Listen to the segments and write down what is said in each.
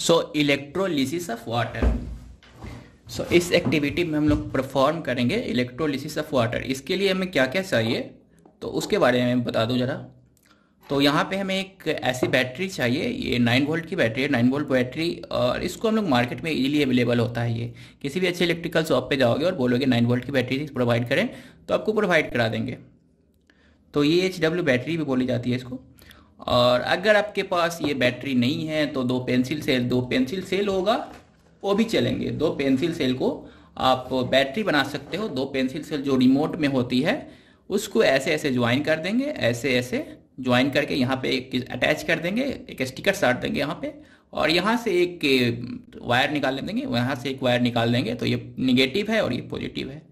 so electrolysis of water so इस activity में हम लोग परफॉर्म करेंगे इलेक्ट्रोलिसिस ऑफ वाटर इसके लिए हमें क्या क्या चाहिए तो उसके बारे में बता दूँ ज़रा तो यहाँ पे हमें एक ऐसी बैटरी चाहिए ये नाइन वोल्ट की बैटरी है नाइन वोल्ट बैटरी और इसको हम लोग मार्केट में इजीली अवेलेबल होता है ये किसी भी अच्छे इलेक्ट्रिकल शॉप पे जाओगे और बोलोगे नाइन वोल्ट की बैटरी प्रोवाइड करें तो आपको प्रोवाइड करा देंगे तो ये एच डब्ल्यू बैटरी भी बोली जाती है इसको और अगर आपके पास ये बैटरी नहीं है तो दो पेंसिल सेल दो पेंसिल सेल होगा वो भी चलेंगे दो पेंसिल सेल को आप बैटरी बना सकते हो दो पेंसिल सेल जो रिमोट में होती है उसको ऐसे ऐसे ज्वाइन कर देंगे ऐसे ऐसे ज्वाइन करके यहाँ पे एक अटैच कर देंगे एक स्टिकर साट देंगे यहाँ पे और यहाँ से एक वायर निकाल देंगे यहाँ से एक वायर निकाल देंगे तो ये निगेटिव है और ये पॉजिटिव है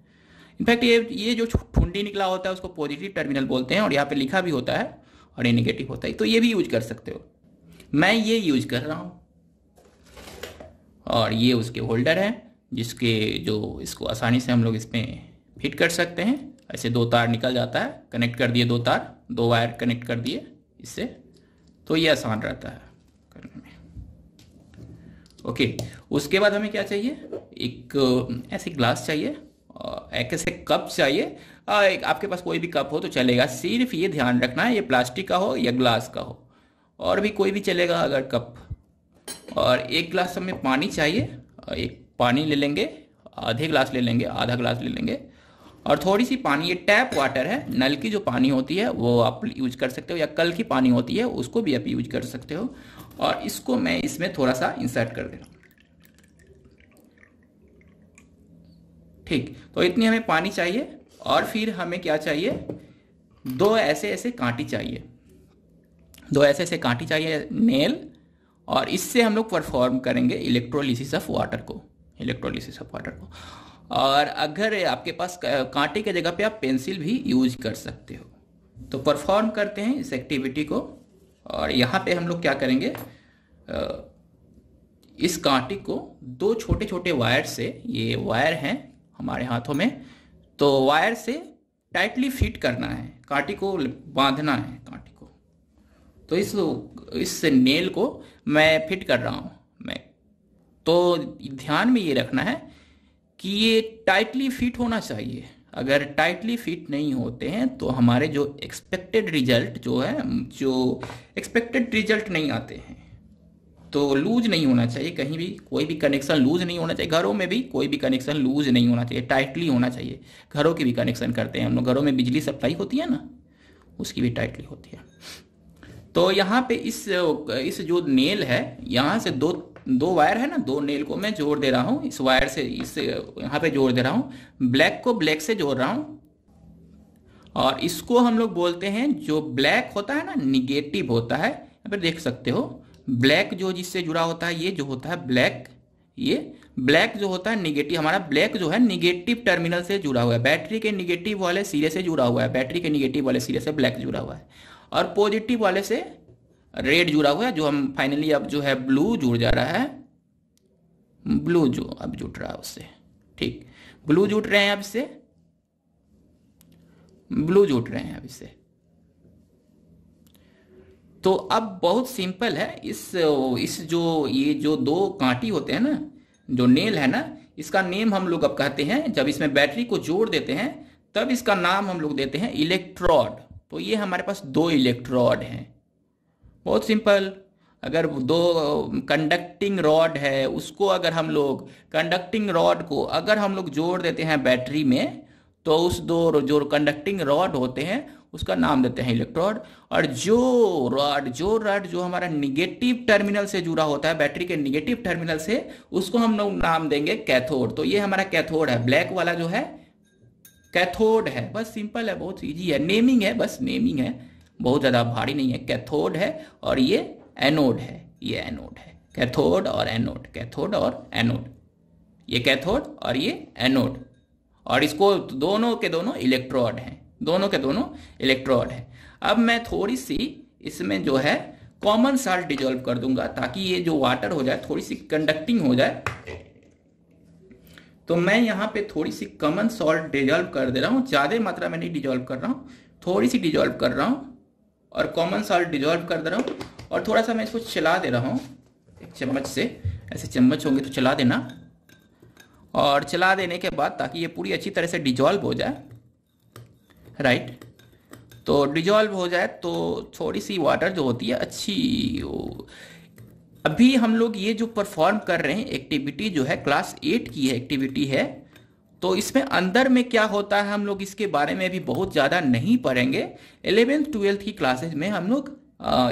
इनफैक्ट ये ये जो ठुंडी निकला होता है उसको पॉजिटिव टर्मिनल बोलते हैं और यहाँ पे लिखा भी होता है और ये निगेटिव होता है तो ये भी यूज कर सकते हो मैं ये यूज कर रहा हूँ और ये उसके होल्डर है जिसके जो इसको आसानी से हम लोग इसमें फिट कर सकते हैं ऐसे दो तार निकल जाता है कनेक्ट कर दिए दो तार दो वायर कनेक्ट कर दिए इससे तो ये आसान रहता है करने में ओके उसके बाद हमें क्या चाहिए एक ऐसे ग्लास चाहिए एक ऐसे कप चाहिए हाँ, एक आपके पास कोई भी कप हो तो चलेगा सिर्फ ये ध्यान रखना है ये प्लास्टिक का हो या ग्लास का हो और भी कोई भी चलेगा अगर कप और एक ग्लास हमें पानी चाहिए एक पानी ले लेंगे आधे ग्लास ले लेंगे आधा ग्लास ले लेंगे और थोड़ी सी पानी ये टैप वाटर है नल की जो पानी होती है वो आप यूज कर सकते हो या कल की पानी होती है उसको भी आप यूज कर सकते हो और इसको मैं इसमें थोड़ा सा इंसर्ट कर दे रहा ठीक तो इतनी हमें पानी चाहिए और फिर हमें क्या चाहिए दो ऐसे ऐसे कांटी चाहिए दो ऐसे ऐसे कांटी चाहिए नेल और इससे हम लोग परफॉर्म करेंगे इलेक्ट्रोलिसिस ऑफ वाटर को इलेक्ट्रोलिसिस ऑफ वाटर को और अगर आपके पास कांटे के जगह पे आप पेंसिल भी यूज कर सकते हो तो परफॉर्म करते हैं इस एक्टिविटी को और यहाँ पे हम लोग क्या करेंगे इस कांटे को दो छोटे छोटे वायर से ये वायर हैं हमारे हाथों में तो वायर से टाइटली फिट करना है कांटी को बांधना है कांटी को तो इस इस नेल को मैं फिट कर रहा हूँ मैं तो ध्यान में ये रखना है कि ये टाइटली फिट होना चाहिए अगर टाइटली फिट नहीं होते हैं तो हमारे जो एक्सपेक्टेड रिजल्ट जो है जो एक्सपेक्टेड रिजल्ट नहीं आते हैं तो लूज नहीं होना चाहिए कहीं भी कोई भी कनेक्शन लूज नहीं होना चाहिए घरों में भी कोई भी कनेक्शन लूज नहीं होना चाहिए टाइटली होना चाहिए घरों की भी कनेक्शन करते हैं हम लोग घरों में बिजली सप्लाई होती है ना उसकी भी टाइटली होती है तो यहाँ पे इस इस जो नेल है यहाँ से दो दो वायर है ना दो नेल को मैं जोड़ दे रहा हूँ इस वायर से इस यहाँ पे जोड़ दे रहा हूँ ब्लैक को ब्लैक से जोड़ रहा हूँ और इसको हम लोग बोलते हैं जो ब्लैक होता है ना निगेटिव होता है यहाँ पर देख सकते हो ब्लैक जो जिससे जुड़ा होता है ये जो होता है ब्लैक ये ब्लैक जो होता है निगेटिव हमारा ब्लैक जो है निगेटिव टर्मिनल से जुड़ा हुआ है बैटरी के निगेटिव वाले सिरे से जुड़ा हुआ है बैटरी के निगेटिव वाले सिरे से ब्लैक जुड़ा हुआ है और पॉजिटिव वाले से रेड जुड़ा हुआ है जो हम फाइनली अब जो है ब्लू जुड़ जा रहा है ब्लू जो अब जुट रहा है उससे ठीक ब्लू जुट रहे हैं अब इससे ब्लू जुट रहे हैं अब इससे तो अब बहुत सिंपल है इस इस जो ये जो दो कांटी होते हैं ना जो नेल है ना इसका नेम हम लोग अब कहते हैं जब इसमें बैटरी को जोड़ देते हैं तब इसका नाम हम लोग देते हैं इलेक्ट्रॉड तो ये हमारे पास दो इलेक्ट्रॉड हैं बहुत सिंपल अगर दो कंडक्टिंग रॉड है उसको अगर हम लोग कंडक्टिंग रॉड को अगर हम लोग जोड़ देते हैं बैटरी में तो उस दो जो कंडक्टिंग रॉड होते हैं उसका नाम देते हैं इलेक्ट्रोड और जो रॉड जो रॉड जो हमारा निगेटिव टर्मिनल से जुड़ा होता है बैटरी के निगेटिव टर्मिनल से उसको हम लोग नाम देंगे कैथोड तो ये हमारा कैथोड है ब्लैक वाला जो है कैथोड है बस सिंपल है बहुत ईजी है नेमिंग है बस नेमिंग है बहुत ज़्यादा भारी नहीं है कैथोड है और ये एनोड है ये एनोड है कैथोड और एनोड कैथोड और एनोड ये कैथोड और ये एनोड और इसको दोनों के दोनों इलेक्ट्रोड हैं दोनों के दोनों इलेक्ट्रोड है अब मैं थोड़ी सी इसमें जो है कॉमन साल्ट डिजोल्व कर दूंगा ताकि ये जो वाटर हो जाए थोड़ी सी कंडक्टिंग हो जाए तो मैं यहाँ पे थोड़ी सी कॉमन सॉल्ट डिजोल्व कर दे रहा हूँ ज़्यादा मात्रा में नहीं डिजोल्व कर रहा हूँ थोड़ी सी डिजोल्व कर रहा हूँ और कॉमन सॉल्ट डिजोल्व कर दे रहा हूँ और थोड़ा सा मैं इसको चला दे रहा हूँ एक चम्मच से ऐसे चम्मच होंगे तो चला देना और चला देने के बाद ताकि ये पूरी अच्छी तरह से डिजोल्व हो जाए राइट तो डिजॉल्व हो जाए तो थोड़ी सी वाटर जो होती है अच्छी अभी हम लोग ये जो परफॉर्म कर रहे हैं एक्टिविटी जो है क्लास एट की है एक्टिविटी है तो इसमें अंदर में क्या होता है हम लोग इसके बारे में भी बहुत ज़्यादा नहीं पढ़ेंगे एलेवेंथ ट्वेल्थ की क्लासेज में हम लोग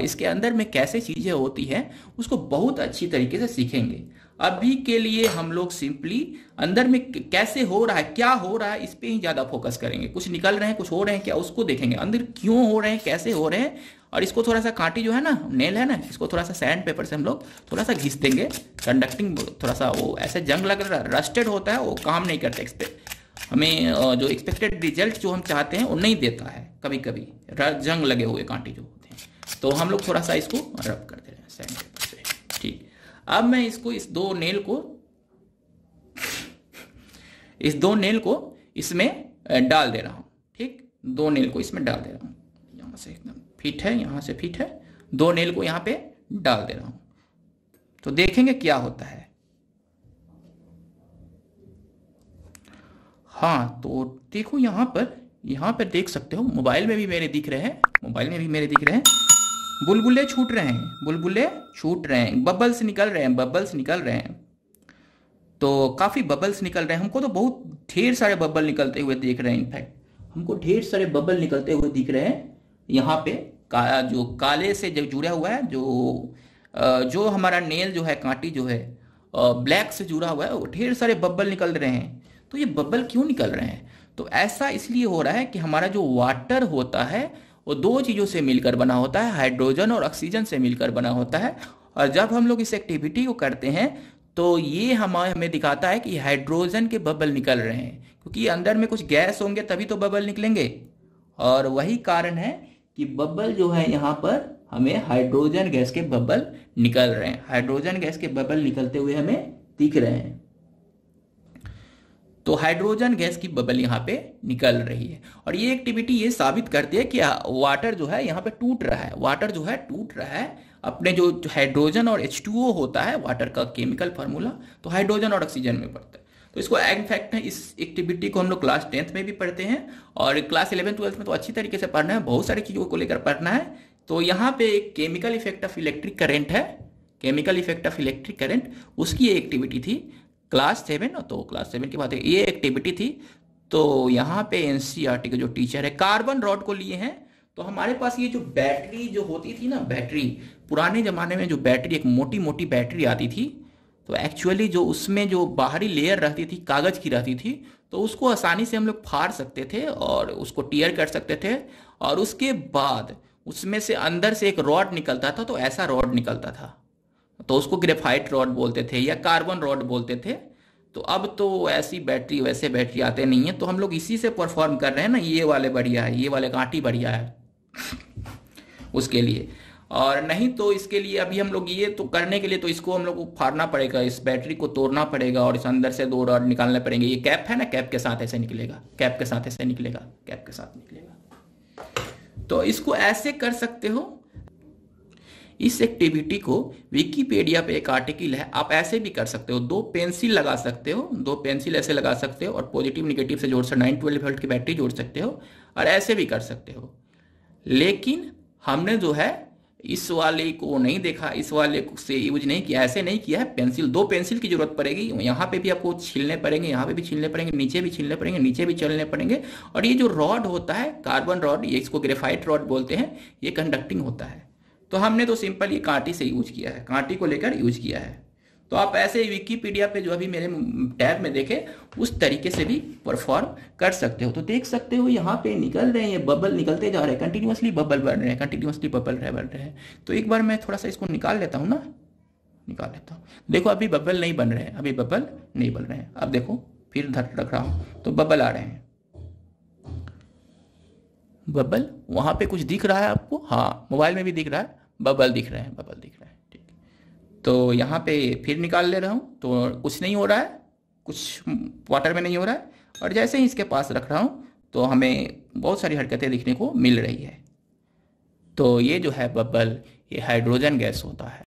इसके अंदर में कैसे चीज़ें होती हैं उसको बहुत अच्छी तरीके से सीखेंगे अभी के लिए हम लोग सिंपली अंदर में कैसे हो रहा है क्या हो रहा है इस पर ही ज़्यादा फोकस करेंगे कुछ निकल रहे हैं कुछ हो रहे हैं क्या उसको देखेंगे अंदर क्यों हो रहे हैं कैसे हो रहे हैं और इसको थोड़ा सा कांटी जो है ना नेल है ना इसको थोड़ा सा सैंड पेपर से हम लोग थोड़ा सा घिस देंगे कंडक्टिंग थोड़ा सा वो ऐसे जंग लग रहा रस्टेड होता है वो काम नहीं करते पर हमें जो एक्सपेक्टेड रिजल्ट जो हम चाहते हैं वो नहीं देता है कभी कभी जंग लगे हुए कांटी जो तो हम लोग थोड़ा सा इसको रब कर दे रहे हैं पेपर से ठीक अब मैं इसको इस दो नेल को इस दो नेल को इसमें डाल दे रहा हूं ठीक दो नेल को इसमें डाल दे रहा हूं यहां से एकदम फिट है यहां से फिट है दो नेल को यहां पे डाल दे रहा हूं तो देखेंगे क्या होता है हाँ तो देखो यहां पर यहां पर देख सकते हो मोबाइल में भी मेरे दिख रहे हैं मोबाइल में भी मेरे दिख रहे हैं बुलबुले छूट रहे हैं बुलबुले छूट रहे हैं बबल्स निकल रहे हैं बबल्स निकल रहे हैं तो काफ़ी बबल्स निकल रहे हैं हमको तो बहुत ढेर सारे बबल निकलते हुए देख रहे हैं इनफैक्ट हमको ढेर सारे बबल निकलते हुए दिख रहे हैं यहाँ पे का, जो काले से जो जुड़ा हुआ है जो जो हमारा नेल जो है कांटी जो है ब्लैक से जुड़ा हुआ है वो ढेर सारे बबल निकल रहे हैं तो ये बबल क्यों निकल रहे हैं तो ऐसा इसलिए हो रहा है कि हमारा जो वाटर होता है वो दो चीज़ों से मिलकर बना होता है हाइड्रोजन और ऑक्सीजन से मिलकर बना होता है और जब हम लोग इस एक्टिविटी को करते हैं तो ये हमारे हमें दिखाता है कि हाइड्रोजन के बबल निकल रहे हैं क्योंकि अंदर में कुछ गैस होंगे तभी तो बबल निकलेंगे और वही कारण है कि बबल जो है यहाँ पर हमें हाइड्रोजन गैस के बबल निकल रहे हैं हाइड्रोजन गैस के बबल निकलते हुए हमें दिख रहे हैं तो हाइड्रोजन गैस की बबल यहाँ पे निकल रही है और ये एक्टिविटी ये साबित करती है कि वाटर जो है यहाँ पे टूट रहा है वाटर जो है टूट रहा है अपने जो हाइड्रोजन और एच होता है वाटर का केमिकल फार्मूला तो हाइड्रोजन और ऑक्सीजन में पड़ता है तो इसको एग्फैक्ट है इस एक्टिविटी को हम लोग क्लास टेंथ में भी पढ़ते हैं और क्लास इलेवन ट्वेल्थ में तो अच्छी तरीके से पढ़ना है बहुत सारी चीज़ों को लेकर पढ़ना है तो यहाँ पे एक chemical effect of electric current है chemical effect of electric current उसकी एक्टिविटी थी क्लास सेवन तो क्लास सेवन की बात है ये एक्टिविटी थी तो यहाँ पे एनसीईआरटी e के जो टीचर है कार्बन रॉड को लिए हैं तो हमारे पास ये जो बैटरी जो होती थी ना बैटरी पुराने ज़माने में जो बैटरी एक मोटी मोटी बैटरी आती थी तो एक्चुअली जो उसमें जो बाहरी लेयर रहती थी कागज़ की रहती थी तो उसको आसानी से हम लोग फाड़ सकते थे और उसको टीयर कर सकते थे और उसके बाद उसमें से अंदर से एक रॉड निकलता था तो ऐसा रॉड निकलता था तो उसको ग्रेफाइट रॉड बोलते थे या कार्बन रॉड बोलते थे तो अब तो ऐसी बैटरी वैसे बैटरी आते नहीं है तो हम लोग इसी से परफॉर्म कर रहे हैं ना ये वाले बढ़िया है ये वाले कांटी बढ़िया है उसके लिए और नहीं तो इसके लिए अभी हम लोग ये तो करने के लिए तो इसको हम लोग को फाड़ना पड़ेगा इस बैटरी को तोड़ना पड़ेगा और इस अंदर से दो रॉड निकालने पड़ेंगे ये कैप है ना कैप के साथ ऐसे निकलेगा कैप के साथ ऐसे निकलेगा कैप के साथ निकलेगा तो इसको ऐसे कर सकते हो इस एक्टिविटी को विकीपीडिया पे एक आर्टिकल है आप ऐसे भी कर सकते हो दो पेंसिल लगा सकते हो दो पेंसिल ऐसे लगा सकते हो और पॉजिटिव निगेटिव से जोड़ सकते नाइन ट्वेल्व वोल्ट की बैटरी जोड़ सकते हो और ऐसे भी कर सकते हो लेकिन हमने जो है इस वाले को नहीं देखा इस वाले से यूज नहीं किया ऐसे नहीं किया है पेंसिल दो पेंसिल की जरूरत पड़ेगी यहाँ पे भी आपको छीलने पड़ेंगे यहाँ पे भी छीलने पड़ेंगे नीचे भी छीलने पड़ेंगे नीचे भी चलने पड़ेंगे और ये जो रॉड होता है कार्बन रॉड ये इसको ग्रेफाइट रॉड बोलते हैं ये कंडक्टिंग होता है तो हमने तो सिंपल ये कांटी से यूज किया है कांटी को लेकर यूज किया है तो आप ऐसे विकीपीडिया पे जो अभी मेरे टैब में देखे उस तरीके से भी परफॉर्म कर सकते हो तो देख सकते हो यहाँ पे निकल रहे हैं ये बबल निकलते जा रहे हैं कंटिन्यूसली बबल बन रहे हैं कंटिन्यूसली बबल बन रहे हैं तो एक बार मैं थोड़ा सा इसको निकाल लेता हूँ ना निकाल लेता हूँ देखो अभी बबल नहीं बन रहे हैं अभी बबल नहीं बन रहे हैं अब देखो फिर धर रख रहा हूँ तो बबल आ रहे हैं बबल वहाँ पे कुछ दिख रहा है आपको हाँ मोबाइल में भी दिख रहा है बबल दिख रहे हैं बबल दिख रहे हैं ठीक तो यहाँ पे फिर निकाल ले रहा हूँ तो कुछ नहीं हो रहा है कुछ वाटर में नहीं हो रहा है और जैसे ही इसके पास रख रहा हूँ तो हमें बहुत सारी हरकतें दिखने को मिल रही है तो ये जो है बबल ये हाइड्रोजन गैस होता है